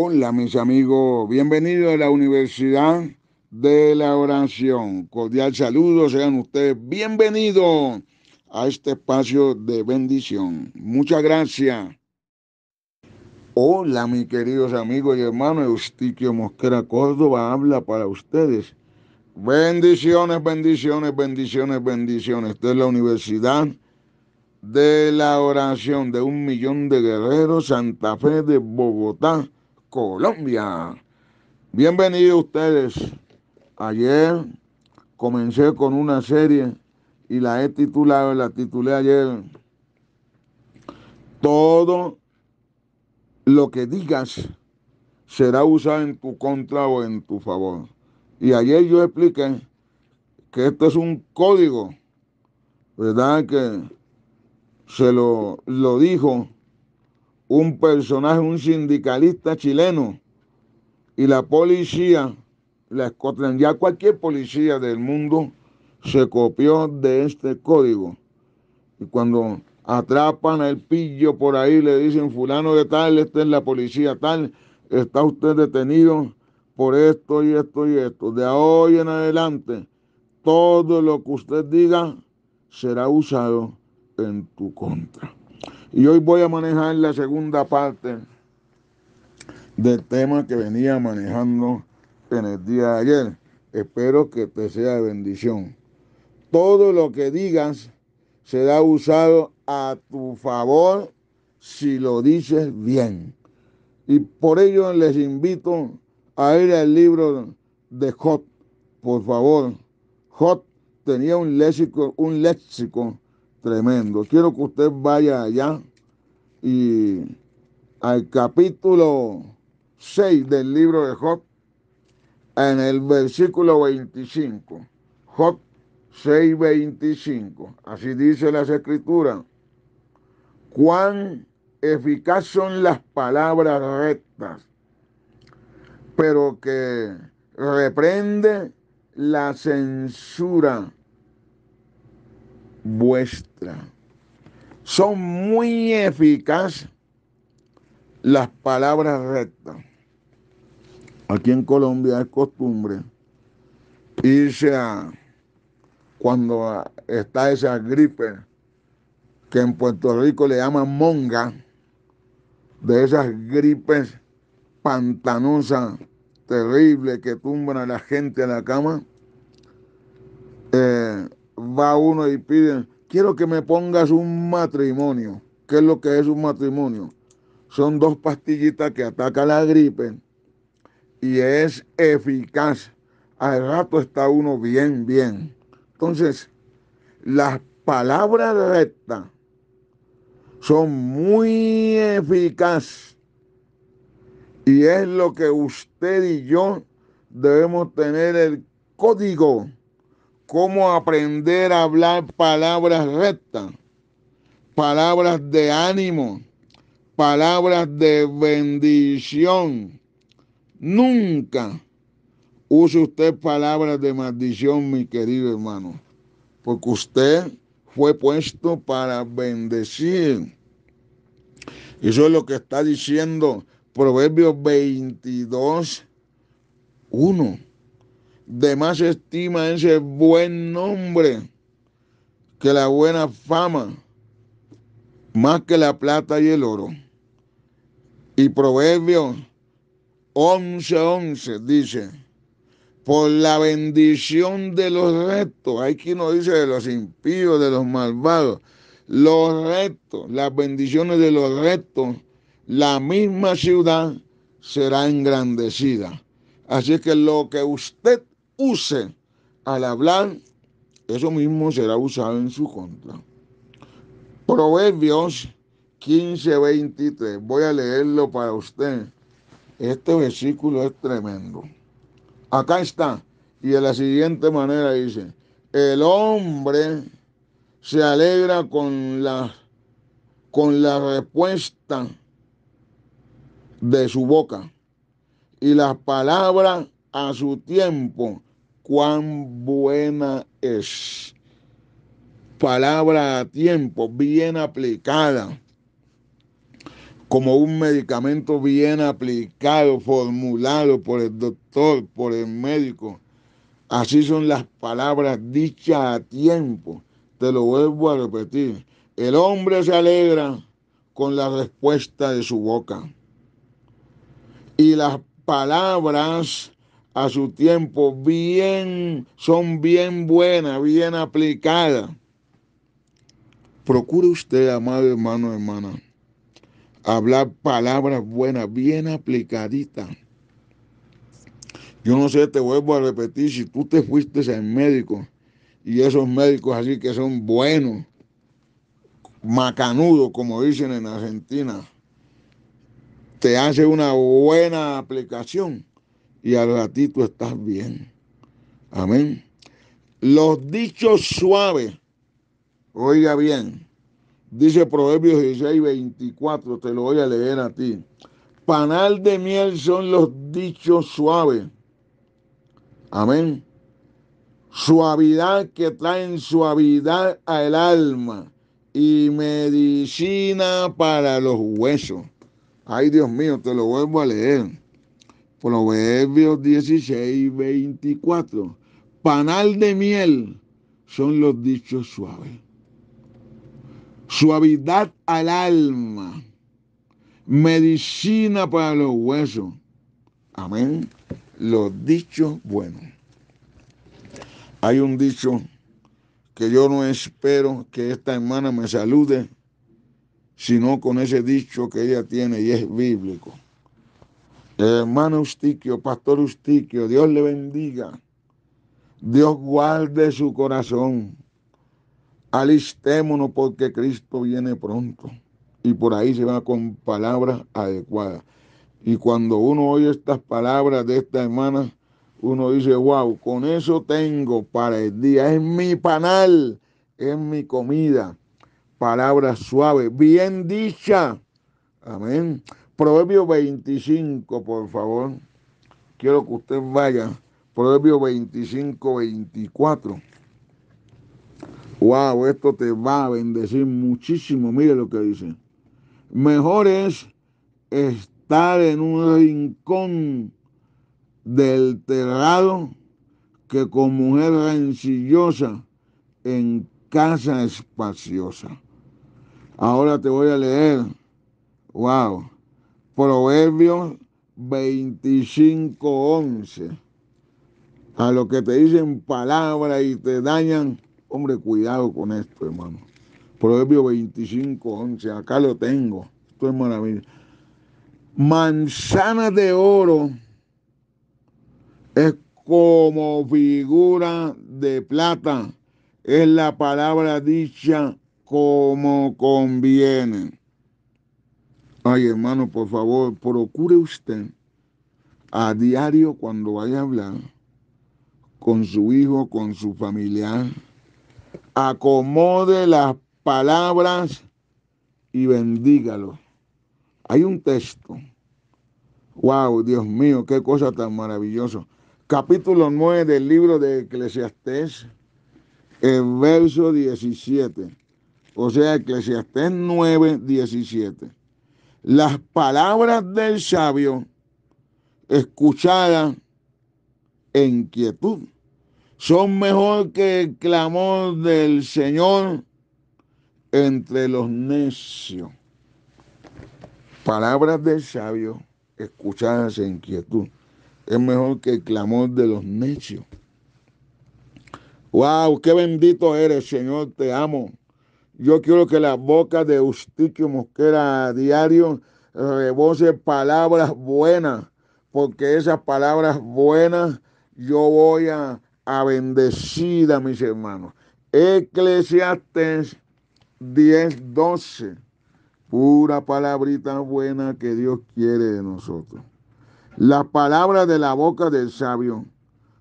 Hola mis amigos, bienvenidos a la Universidad de la Oración. Cordial saludo, sean ustedes bienvenidos a este espacio de bendición. Muchas gracias. Hola mis queridos amigos y hermanos, Eustiquio Mosquera Córdoba habla para ustedes. Bendiciones, bendiciones, bendiciones, bendiciones. Esta es la Universidad de la Oración de un millón de guerreros, Santa Fe de Bogotá Colombia. Bienvenidos ustedes. Ayer comencé con una serie y la he titulado, la titulé ayer. Todo lo que digas será usado en tu contra o en tu favor. Y ayer yo expliqué que esto es un código, ¿verdad? Que se lo, lo dijo un personaje, un sindicalista chileno, y la policía, la Scotland Ya cualquier policía del mundo se copió de este código. Y cuando atrapan al pillo por ahí, le dicen fulano de tal, esta es la policía tal, está usted detenido por esto y esto y esto. De hoy en adelante, todo lo que usted diga será usado en tu contra. Y hoy voy a manejar la segunda parte del tema que venía manejando en el día de ayer. Espero que te sea de bendición. Todo lo que digas será usado a tu favor si lo dices bien. Y por ello les invito a ir al libro de hot por favor. hot tenía un léxico, un léxico tremendo. Quiero que usted vaya allá y al capítulo 6 del libro de Job, en el versículo 25. Job 6, 25. Así dice las escrituras. Cuán eficaz son las palabras rectas, pero que reprende la censura vuestra. Son muy eficaces las palabras rectas. Aquí en Colombia es costumbre irse a cuando está esa gripe que en Puerto Rico le llaman monga, de esas gripes pantanosas, terrible que tumban a la gente a la cama, eh, va uno y piden, quiero que me pongas un matrimonio. ¿Qué es lo que es un matrimonio? Son dos pastillitas que atacan la gripe y es eficaz. Al rato está uno bien, bien. Entonces, las palabras rectas son muy eficaces y es lo que usted y yo debemos tener el código cómo aprender a hablar palabras rectas, palabras de ánimo, palabras de bendición. Nunca use usted palabras de maldición, mi querido hermano, porque usted fue puesto para bendecir. Eso es lo que está diciendo Proverbios 22, 1 de más estima ese buen nombre que la buena fama, más que la plata y el oro. Y Proverbios 11:11 11 dice, por la bendición de los rectos, hay quien nos dice de los impíos, de los malvados, los rectos las bendiciones de los rectos la misma ciudad será engrandecida. Así que lo que usted use al hablar, eso mismo será usado en su contra. Proverbios 15:23. Voy a leerlo para usted. Este versículo es tremendo. Acá está. Y de la siguiente manera dice, el hombre se alegra con la, con la respuesta de su boca y las palabras a su tiempo cuán buena es. Palabra a tiempo, bien aplicada, como un medicamento bien aplicado, formulado por el doctor, por el médico. Así son las palabras dichas a tiempo. Te lo vuelvo a repetir. El hombre se alegra con la respuesta de su boca. Y las palabras a su tiempo, bien, son bien buenas, bien aplicadas. Procure usted, amado hermano, hermana, hablar palabras buenas, bien aplicaditas. Yo no sé, te vuelvo a repetir, si tú te fuiste al médico y esos médicos así que son buenos, macanudos, como dicen en Argentina, te hace una buena aplicación y al ratito estás bien. Amén. Los dichos suaves, oiga bien, dice Proverbios 16, 24, te lo voy a leer a ti. Panal de miel son los dichos suaves. Amén. Suavidad que traen suavidad al alma y medicina para los huesos. Ay, Dios mío, te lo vuelvo a leer. Proverbios 16, 24. Panal de miel son los dichos suaves. Suavidad al alma. Medicina para los huesos. Amén. Los dichos buenos. Hay un dicho que yo no espero que esta hermana me salude, sino con ese dicho que ella tiene y es bíblico. Hermano Eustiquio, Pastor Eustiquio, Dios le bendiga. Dios guarde su corazón. Alistémonos porque Cristo viene pronto. Y por ahí se va con palabras adecuadas. Y cuando uno oye estas palabras de esta hermana, uno dice, wow, con eso tengo para el día. Es mi panal, es mi comida. Palabras suaves, bien dicha. Amén. Proverbio 25, por favor. Quiero que usted vaya. Proverbio 25, 24. Wow, esto te va a bendecir muchísimo. Mire lo que dice. Mejor es estar en un rincón del terrado que con mujer rencillosa en casa espaciosa. Ahora te voy a leer. Wow. Proverbios 25:11. A lo que te dicen palabra y te dañan, hombre, cuidado con esto, hermano. Proverbios 25:11, acá lo tengo. Esto es maravilla. Manzana de oro es como figura de plata. Es la palabra dicha como conviene. Ay, hermano, por favor, procure usted a diario cuando vaya a hablar con su hijo, con su familiar, acomode las palabras y bendígalo. Hay un texto. Wow, Dios mío, qué cosa tan maravillosa. Capítulo 9 del libro de Eclesiastés, el verso 17. O sea, Eclesiastés 9, 17. Las palabras del sabio escuchadas en quietud son mejor que el clamor del Señor entre los necios. Palabras del sabio escuchadas en quietud es mejor que el clamor de los necios. ¡Wow! ¡Qué bendito eres, Señor! Te amo. Yo quiero que la boca de Eustiquio Mosquera diario rebose palabras buenas, porque esas palabras buenas yo voy a, a bendecir mis hermanos. Eclesiastes 10, 12. Pura palabrita buena que Dios quiere de nosotros. Las palabras de la boca del sabio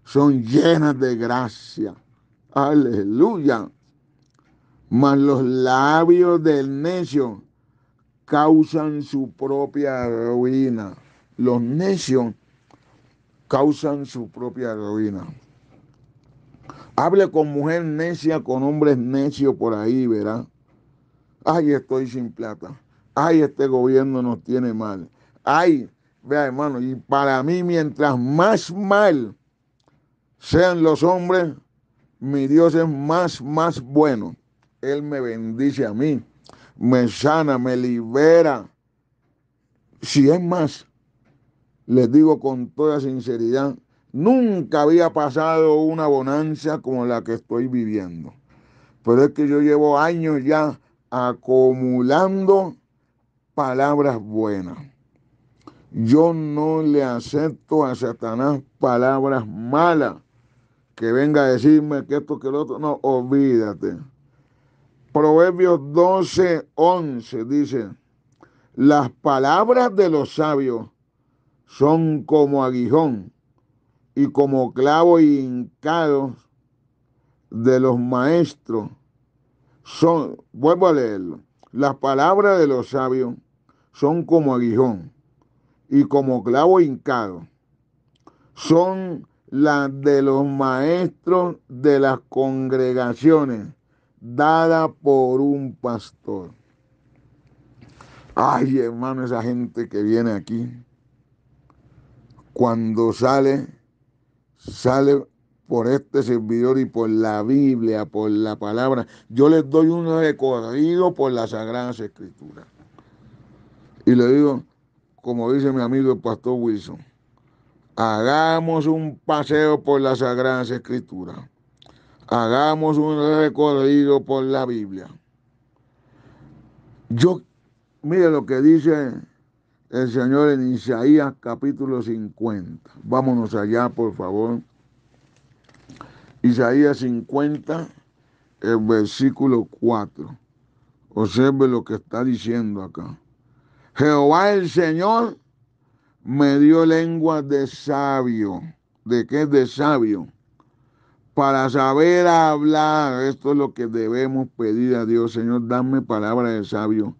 son llenas de gracia. Aleluya mas los labios del necio causan su propia ruina. Los necios causan su propia ruina. Hable con mujer necia, con hombres necios por ahí, verá. Ay, estoy sin plata. Ay, este gobierno nos tiene mal. Ay, vea hermano, y para mí mientras más mal sean los hombres, mi Dios es más, más bueno. Él me bendice a mí, me sana, me libera. Si es más, les digo con toda sinceridad, nunca había pasado una bonanza como la que estoy viviendo. Pero es que yo llevo años ya acumulando palabras buenas. Yo no le acepto a Satanás palabras malas que venga a decirme que esto, que lo otro. No, olvídate. Proverbios 12, 11 dice, las palabras de los sabios son como aguijón y como clavo hincado de los maestros. Son, vuelvo a leerlo, las palabras de los sabios son como aguijón y como clavo hincado. Son las de los maestros de las congregaciones dada por un pastor. Ay, hermano, esa gente que viene aquí, cuando sale, sale por este servidor y por la Biblia, por la palabra. Yo les doy un recorrido por las Sagradas Escrituras. Y le digo, como dice mi amigo el pastor Wilson, hagamos un paseo por las Sagradas Escrituras hagamos un recorrido por la Biblia. Yo, mire lo que dice el Señor en Isaías capítulo 50. Vámonos allá, por favor. Isaías 50, el versículo 4. Observe lo que está diciendo acá. Jehová el Señor me dio lengua de sabio. ¿De qué? es De sabio para saber hablar. Esto es lo que debemos pedir a Dios. Señor, dame palabra de sabio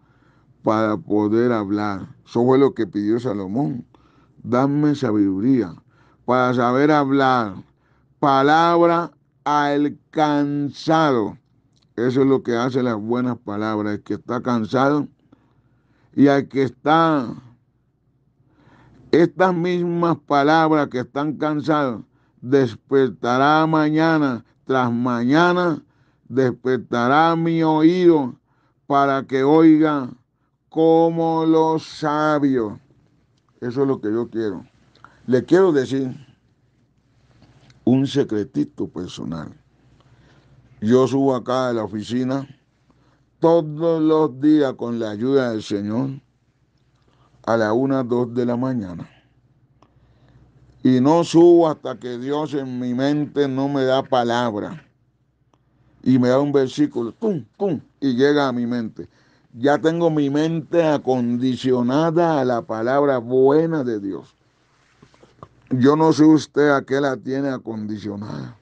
para poder hablar. Eso fue lo que pidió Salomón. Dame sabiduría para saber hablar. Palabra al cansado, Eso es lo que hace las buenas palabras. El que está cansado y al que está... Estas mismas palabras que están cansadas despertará mañana tras mañana, despertará mi oído para que oiga como los sabios. Eso es lo que yo quiero. Le quiero decir un secretito personal. Yo subo acá a la oficina todos los días con la ayuda del Señor a las una dos de la mañana y no subo hasta que Dios en mi mente no me da palabra. Y me da un versículo, y llega a mi mente. Ya tengo mi mente acondicionada a la palabra buena de Dios. Yo no sé usted a qué la tiene acondicionada.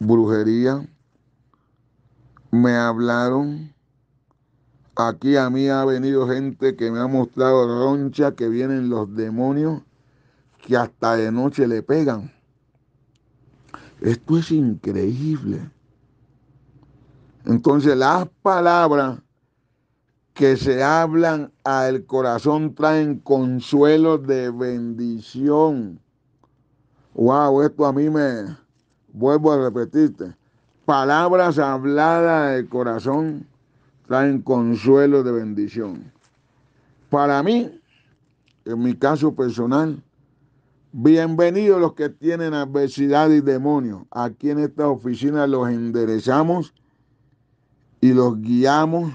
Brujería. Me hablaron. Aquí a mí ha venido gente que me ha mostrado roncha que vienen los demonios que hasta de noche le pegan. Esto es increíble. Entonces las palabras que se hablan al corazón traen consuelo de bendición. Wow, esto a mí me vuelvo a repetirte. Palabras habladas al corazón traen consuelo de bendición. Para mí, en mi caso personal, Bienvenidos los que tienen adversidad y demonios. Aquí en esta oficina los enderezamos y los guiamos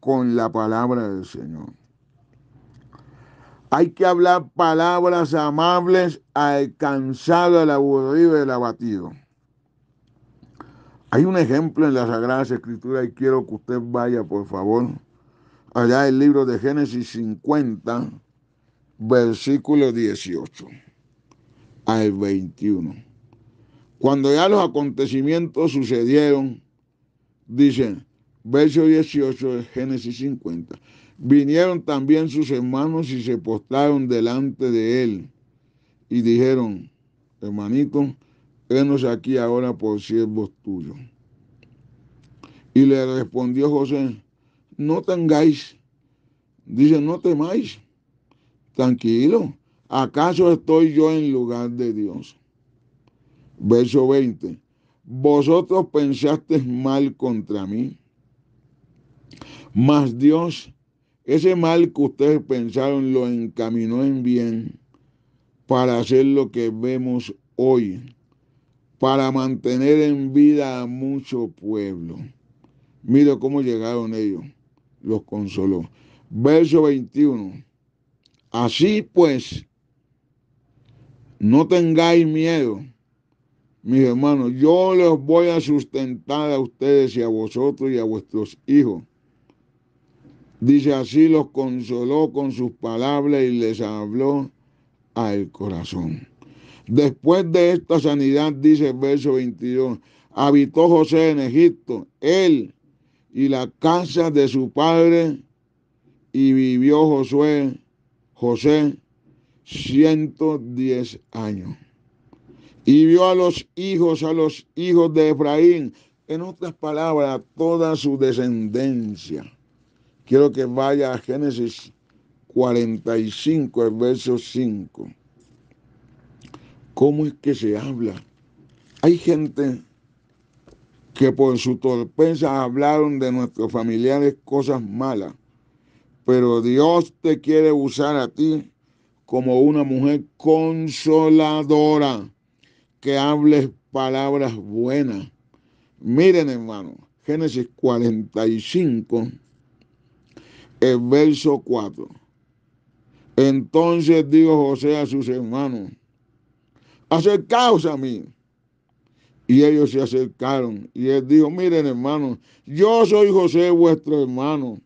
con la palabra del Señor. Hay que hablar palabras amables al cansado, al aburrido y al abatido. Hay un ejemplo en las Sagradas Escrituras y quiero que usted vaya, por favor, allá el libro de Génesis 50, versículo 18 al 21. Cuando ya los acontecimientos sucedieron, dice verso 18 de Génesis 50, vinieron también sus hermanos y se postaron delante de él y dijeron, hermanito, venos aquí ahora por siervos tuyos. Y le respondió José, no tengáis, dice, no temáis, tranquilo, ¿acaso estoy yo en lugar de Dios? Verso 20. Vosotros pensaste mal contra mí, mas Dios, ese mal que ustedes pensaron lo encaminó en bien para hacer lo que vemos hoy, para mantener en vida a mucho pueblo. Mira cómo llegaron ellos, los consoló. Verso 21. Así pues, no tengáis miedo, mis hermanos. Yo los voy a sustentar a ustedes y a vosotros y a vuestros hijos. Dice así, los consoló con sus palabras y les habló al corazón. Después de esta sanidad, dice el verso 22, habitó José en Egipto, él y la casa de su padre, y vivió Josué, José 110 años. Y vio a los hijos, a los hijos de Efraín, en otras palabras, toda su descendencia. Quiero que vaya a Génesis 45, el verso 5. ¿Cómo es que se habla? Hay gente que por su torpeza hablaron de nuestros familiares cosas malas, pero Dios te quiere usar a ti como una mujer consoladora que hable palabras buenas. Miren, hermano, Génesis 45, el verso 4. Entonces dijo José a sus hermanos, acercaos a mí. Y ellos se acercaron. Y él dijo, miren hermano, yo soy José vuestro hermano,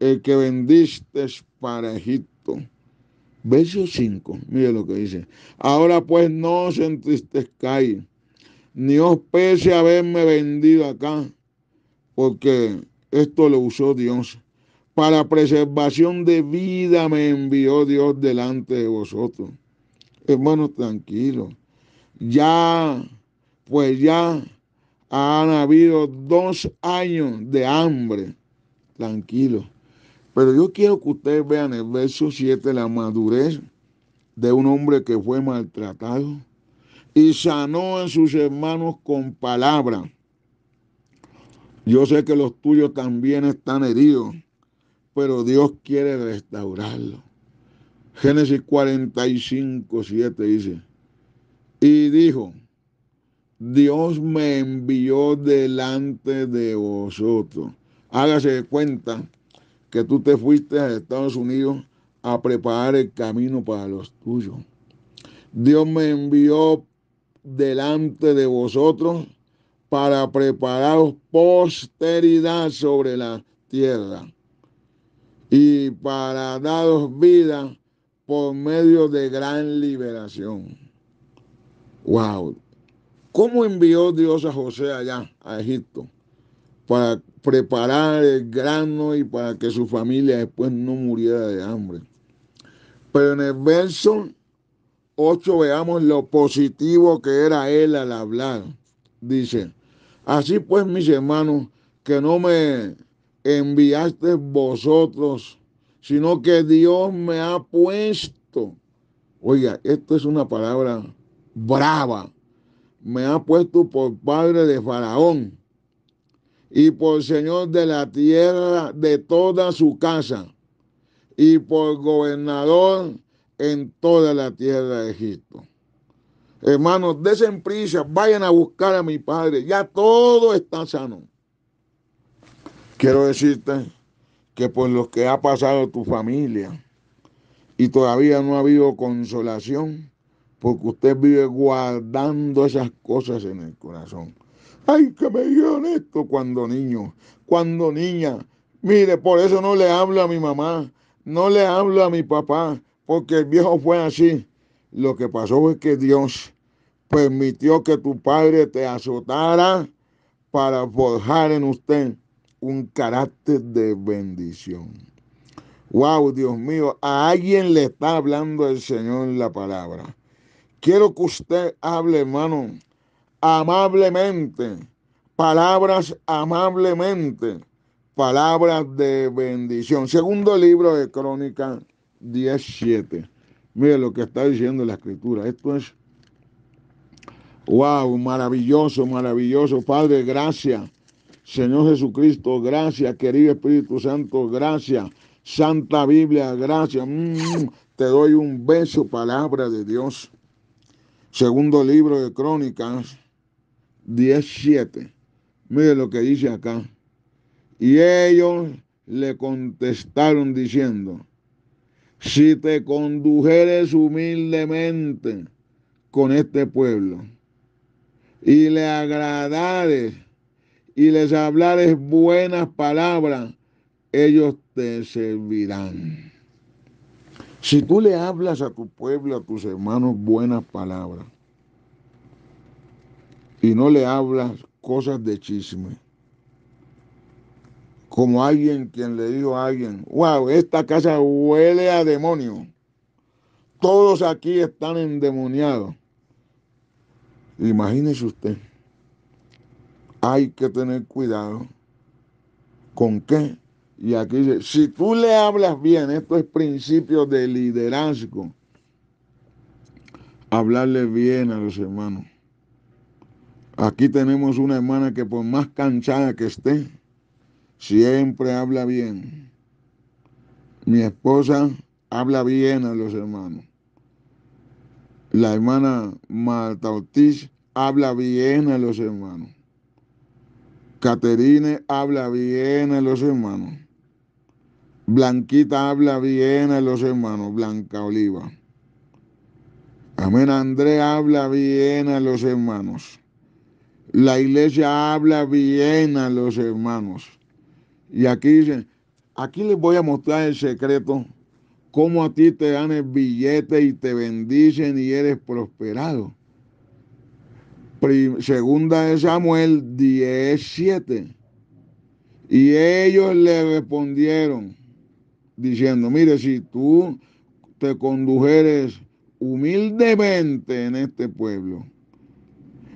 el que vendisteis para Egipto Verso 5, mire lo que dice. Ahora pues no os entristezcáis, ni os pese haberme vendido acá, porque esto lo usó Dios. Para preservación de vida me envió Dios delante de vosotros. Hermanos, tranquilo, Ya, pues ya han habido dos años de hambre. tranquilo. Pero yo quiero que ustedes vean el verso 7, la madurez de un hombre que fue maltratado y sanó a sus hermanos con palabra. Yo sé que los tuyos también están heridos, pero Dios quiere restaurarlo. Génesis 45, 7 dice, y dijo, Dios me envió delante de vosotros. Hágase cuenta que tú te fuiste a Estados Unidos a preparar el camino para los tuyos. Dios me envió delante de vosotros para prepararos posteridad sobre la tierra y para daros vida por medio de gran liberación. Wow. ¿Cómo envió Dios a José allá, a Egipto? para preparar el grano y para que su familia después no muriera de hambre. Pero en el verso 8 veamos lo positivo que era él al hablar. Dice, así pues mis hermanos, que no me enviaste vosotros, sino que Dios me ha puesto. Oiga, esto es una palabra brava. Me ha puesto por padre de Faraón y por Señor de la tierra de toda su casa, y por gobernador en toda la tierra de Egipto. Hermanos, desen prisa, vayan a buscar a mi padre, ya todo está sano. Quiero decirte que por lo que ha pasado tu familia y todavía no ha habido consolación, porque usted vive guardando esas cosas en el corazón. Ay, que me dijeron esto cuando niño, cuando niña. Mire, por eso no le hablo a mi mamá, no le hablo a mi papá, porque el viejo fue así. Lo que pasó fue que Dios permitió que tu padre te azotara para forjar en usted un carácter de bendición. Wow, Dios mío, a alguien le está hablando el Señor la palabra. Quiero que usted hable, hermano, amablemente, palabras amablemente, palabras de bendición. Segundo libro de Crónica 17. Mira lo que está diciendo la escritura. Esto es, wow, maravilloso, maravilloso. Padre, gracias. Señor Jesucristo, gracias. Querido Espíritu Santo, gracias. Santa Biblia, gracias. Mm, te doy un beso, palabra de Dios. Segundo libro de Crónicas 17. Mire lo que dice acá. Y ellos le contestaron diciendo, si te condujeres humildemente con este pueblo y le agradares y les hablares buenas palabras, ellos te servirán. Si tú le hablas a tu pueblo, a tus hermanos, buenas palabras, y no le hablas cosas de chisme. Como alguien quien le dijo a alguien, wow, esta casa huele a demonio. Todos aquí están endemoniados. Imagínese usted, hay que tener cuidado con qué. Y aquí dice, si tú le hablas bien, esto es principio de liderazgo, hablarle bien a los hermanos Aquí tenemos una hermana que por más canchada que esté, siempre habla bien. Mi esposa habla bien a los hermanos. La hermana Marta Ortiz habla bien a los hermanos. Caterine habla bien a los hermanos. Blanquita habla bien a los hermanos, Blanca Oliva. Amén, André habla bien a los hermanos. La iglesia habla bien a los hermanos. Y aquí dicen, aquí les voy a mostrar el secreto, cómo a ti te dan el billete y te bendicen y eres prosperado. segunda de Samuel 17. Y ellos le respondieron diciendo, mire, si tú te condujeres humildemente en este pueblo,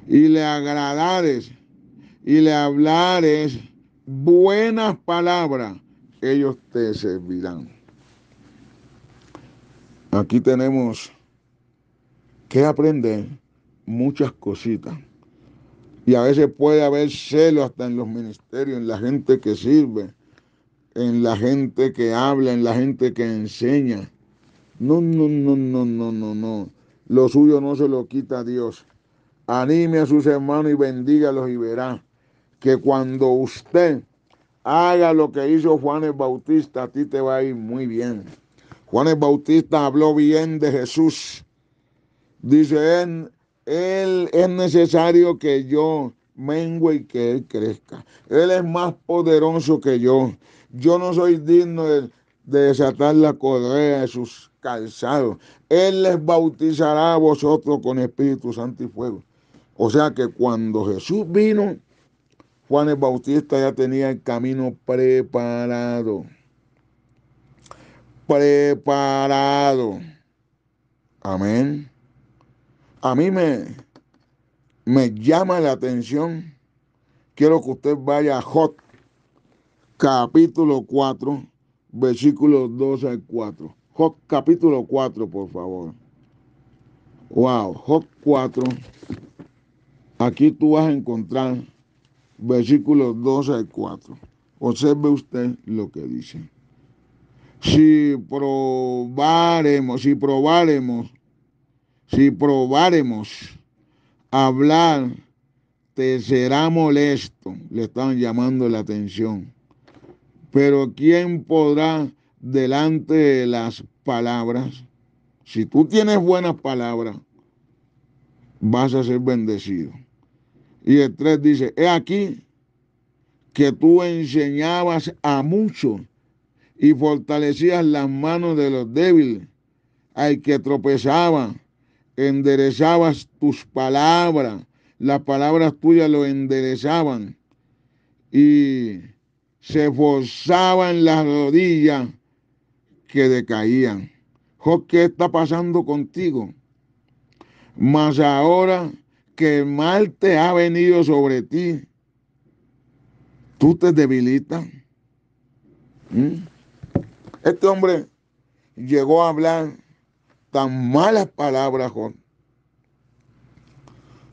y le agradares y le hablares buenas palabras, ellos te servirán. Aquí tenemos que aprender muchas cositas. Y a veces puede haber celo hasta en los ministerios, en la gente que sirve, en la gente que habla, en la gente que enseña. No, no, no, no, no, no, no. Lo suyo no se lo quita a Dios anime a sus hermanos y bendígalos y verá que cuando usted haga lo que hizo Juan el Bautista, a ti te va a ir muy bien. Juan el Bautista habló bien de Jesús. Dice él, es necesario que yo mengue y que él crezca. Él es más poderoso que yo. Yo no soy digno de, de desatar la correa de sus calzados. Él les bautizará a vosotros con Espíritu Santo y fuego. O sea que cuando Jesús vino, Juan el Bautista ya tenía el camino preparado. Preparado. Amén. A mí me, me llama la atención. Quiero que usted vaya a Jot, capítulo 4, versículos 2 al 4. Job capítulo 4, por favor. Wow, Job 4, Aquí tú vas a encontrar versículos 12 al 4. Observe usted lo que dice. Si probaremos, si probaremos, si probaremos hablar, te será molesto. Le están llamando la atención. Pero ¿quién podrá delante de las palabras? Si tú tienes buenas palabras, vas a ser bendecido. Y el 3 dice, he aquí que tú enseñabas a muchos y fortalecías las manos de los débiles, al que tropezaba, enderezabas tus palabras, las palabras tuyas lo enderezaban y se forzaban las rodillas que decaían. ¿qué está pasando contigo? Mas ahora que mal te ha venido sobre ti, tú te debilitas. ¿Mm? Este hombre llegó a hablar tan malas palabras,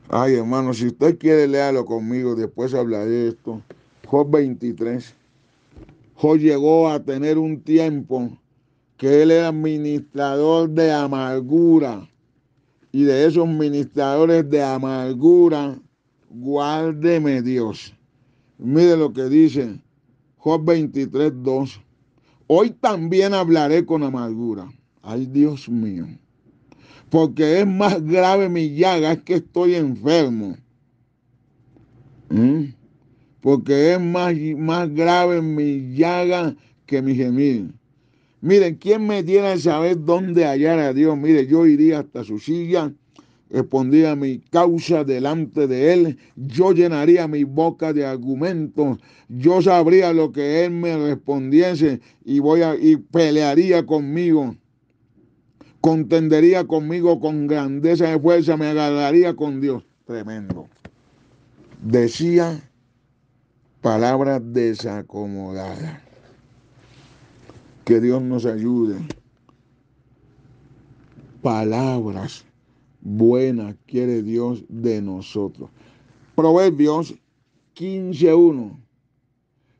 Ay, hermano, si usted quiere, léalo conmigo, después hablaré de esto. Job 23. Job llegó a tener un tiempo que él era administrador de amargura y de esos ministradores de amargura, guárdeme Dios. Mire lo que dice Job 23, 2. Hoy también hablaré con amargura. Ay Dios mío. Porque es más grave mi llaga, es que estoy enfermo. ¿Mm? Porque es más, más grave mi llaga que mi gemido. Miren, ¿quién me diera a saber dónde hallar a Dios? Mire, yo iría hasta su silla, respondía mi causa delante de él, yo llenaría mi boca de argumentos, yo sabría lo que él me respondiese y, voy a, y pelearía conmigo contendería conmigo con grandeza de fuerza, me agarraría con Dios. Tremendo. Decía palabras desacomodadas. Que Dios nos ayude. Palabras buenas quiere Dios de nosotros. Proverbios 15.1.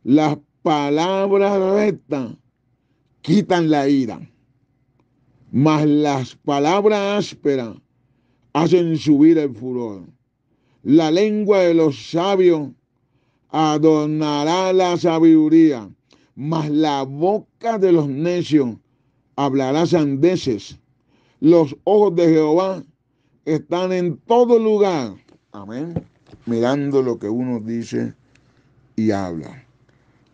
Las palabras rectas quitan la ira, mas las palabras ásperas hacen subir el furor. La lengua de los sabios adornará la sabiduría mas la boca de los necios hablará sandeces. Los ojos de Jehová están en todo lugar. Amén. Mirando lo que uno dice y habla.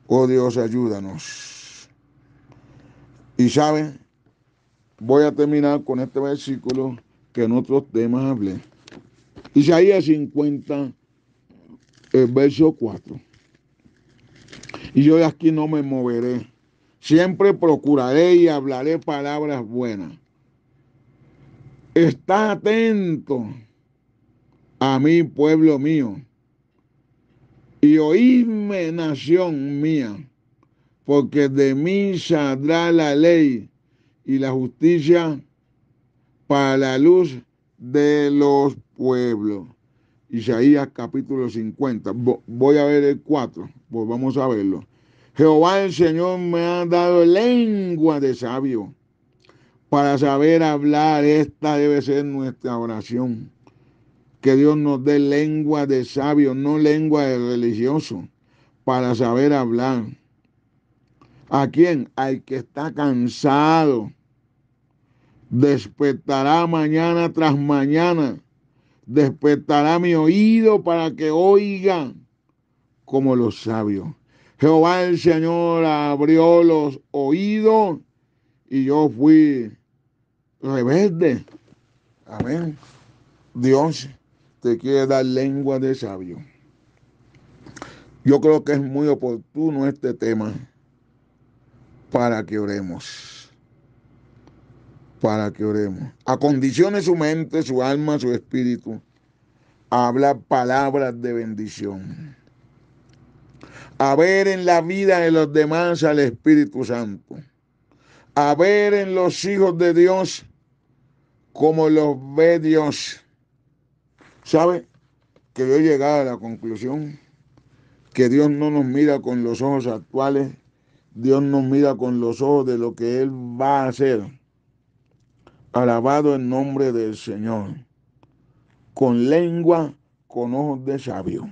Oh Dios, ayúdanos. Y saben, voy a terminar con este versículo que en otros temas hablé. Isaías 50, el verso 4 y yo de aquí no me moveré. Siempre procuraré y hablaré palabras buenas. Está atento a mí, pueblo mío, y oírme nación mía, porque de mí saldrá la ley y la justicia para la luz de los pueblos. Isaías capítulo 50. Voy a ver el 4, pues vamos a verlo. Jehová el Señor me ha dado lengua de sabio para saber hablar. Esta debe ser nuestra oración. Que Dios nos dé lengua de sabio, no lengua de religioso, para saber hablar. ¿A quién? Al que está cansado. Despertará mañana tras mañana despertará mi oído para que oigan como los sabios. Jehová el Señor abrió los oídos y yo fui rebelde. Amén. Dios te quiere dar lengua de sabio. Yo creo que es muy oportuno este tema para que oremos para que oremos. Acondicione su mente, su alma, su espíritu a hablar palabras de bendición. A ver en la vida de los demás al Espíritu Santo. A ver en los hijos de Dios como los ve Dios. ¿Sabe? Que yo he llegado a la conclusión que Dios no nos mira con los ojos actuales, Dios nos mira con los ojos de lo que Él va a hacer Alabado el nombre del Señor. Con lengua, con ojos de sabio.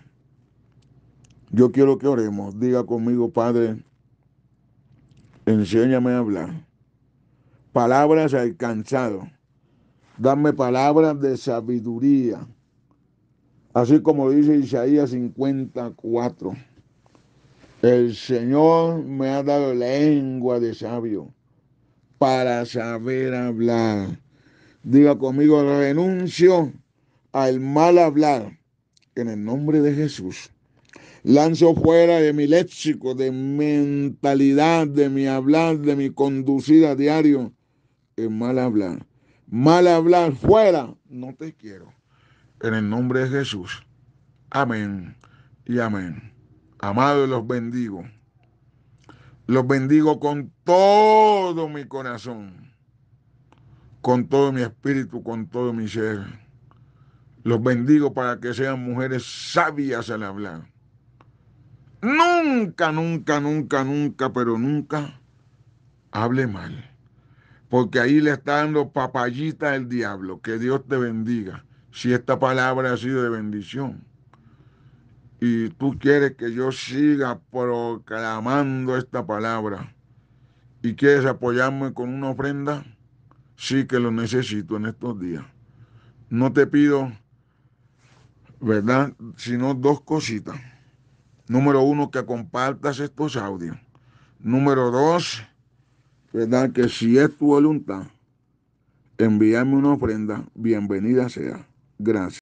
Yo quiero que oremos. Diga conmigo, Padre, enséñame a hablar. Palabras alcanzado. Dame palabras de sabiduría. Así como dice Isaías 54. El Señor me ha dado lengua de sabio para saber hablar. Diga conmigo, renuncio al mal hablar en el nombre de Jesús. Lanzo fuera de mi léxico, de mentalidad, de mi hablar, de mi conducida diario, el mal hablar. Mal hablar fuera, no te quiero. En el nombre de Jesús. Amén y amén. Amado los bendigo. Los bendigo con todo mi corazón, con todo mi espíritu, con todo mi ser. Los bendigo para que sean mujeres sabias al hablar. Nunca, nunca, nunca, nunca, pero nunca hable mal. Porque ahí le está dando papayita el diablo. Que Dios te bendiga. Si esta palabra ha sido de bendición. Y tú quieres que yo siga proclamando esta palabra. Y quieres apoyarme con una ofrenda. Sí que lo necesito en estos días. No te pido, ¿verdad? Sino dos cositas. Número uno, que compartas estos audios. Número dos, ¿verdad? Que si es tu voluntad, envíame una ofrenda. Bienvenida sea. Gracias.